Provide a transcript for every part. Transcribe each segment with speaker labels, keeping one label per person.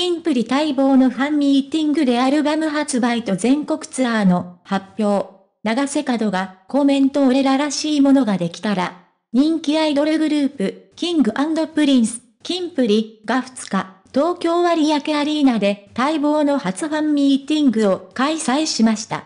Speaker 1: キンプリ待望のファンミーティングでアルバム発売と全国ツアーの発表。長瀬角がコメント俺ららしいものができたら、人気アイドルグループ、キングプリンス、キンプリが2日、東京有明アリーナで待望の初ファンミーティングを開催しました。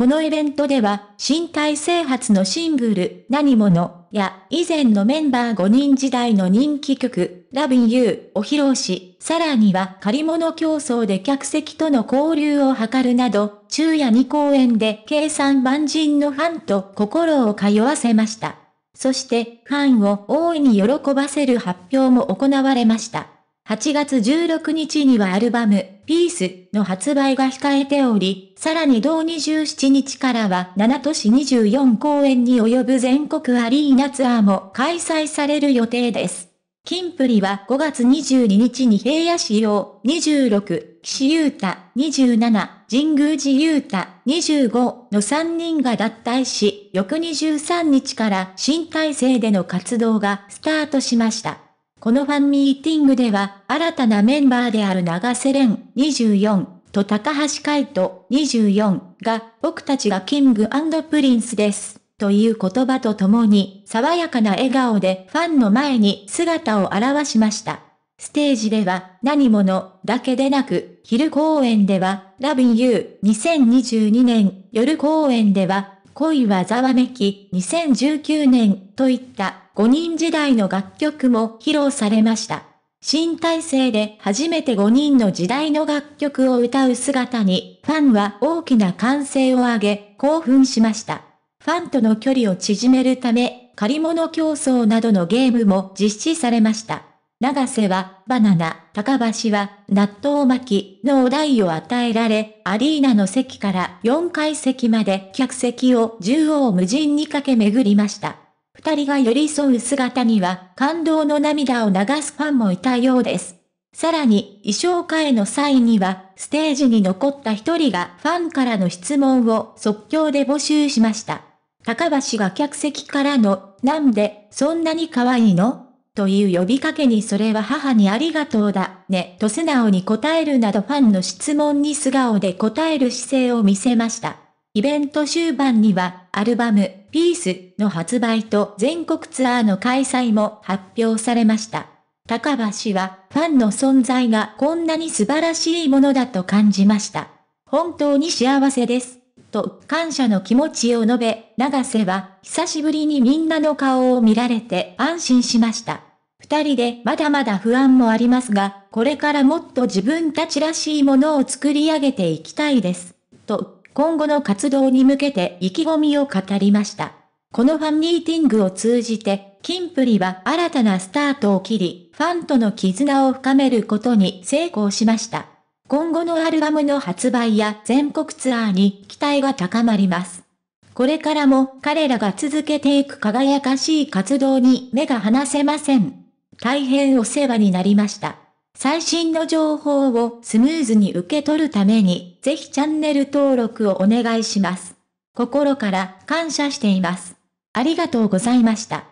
Speaker 1: このイベントでは、新体制発のシングル、何者、や、以前のメンバー5人時代の人気曲、ラビ You を披露し、さらには借り物競争で客席との交流を図るなど、昼夜2公演で計算万人のファンと心を通わせました。そして、ファンを大いに喜ばせる発表も行われました。8月16日にはアルバム、ピースの発売が控えており、さらに同27日からは7都市24公演に及ぶ全国アリーナツアーも開催される予定です。金プリは5月22日に平野市用26、岸優太27、神宮寺優太25の3人が脱退し、翌23日から新体制での活動がスタートしました。このファンミーティングでは、新たなメンバーである長瀬廉24と高橋海人24が、僕たちがキングプリンスです。という言葉とともに、爽やかな笑顔でファンの前に姿を現しました。ステージでは、何者だけでなく、昼公演では、ラビンユー2022年夜公演では、恋はざわめき2019年といった5人時代の楽曲も披露されました。新体制で初めて5人の時代の楽曲を歌う姿に、ファンは大きな歓声を上げ、興奮しました。ファンとの距離を縮めるため、借り物競争などのゲームも実施されました。長瀬は、バナナ、高橋は、納豆巻きのお題を与えられ、アリーナの席から4階席まで客席を縦横無尽に駆け巡りました。二人が寄り添う姿には、感動の涙を流すファンもいたようです。さらに、衣装替えの際には、ステージに残った一人がファンからの質問を即興で募集しました。高橋が客席からの、なんで、そんなに可愛いのという呼びかけにそれは母にありがとうだ、ね、と素直に答えるなどファンの質問に素顔で答える姿勢を見せました。イベント終盤には、アルバム、ピースの発売と全国ツアーの開催も発表されました。高橋は、ファンの存在がこんなに素晴らしいものだと感じました。本当に幸せです。と感謝の気持ちを述べ、長瀬は久しぶりにみんなの顔を見られて安心しました。二人でまだまだ不安もありますが、これからもっと自分たちらしいものを作り上げていきたいです。と、今後の活動に向けて意気込みを語りました。このファンミーティングを通じて、キンプリは新たなスタートを切り、ファンとの絆を深めることに成功しました。今後のアルバムの発売や全国ツアーに期待が高まります。これからも彼らが続けていく輝かしい活動に目が離せません。大変お世話になりました。最新の情報をスムーズに受け取るために、ぜひチャンネル登録をお願いします。心から感謝しています。ありがとうございました。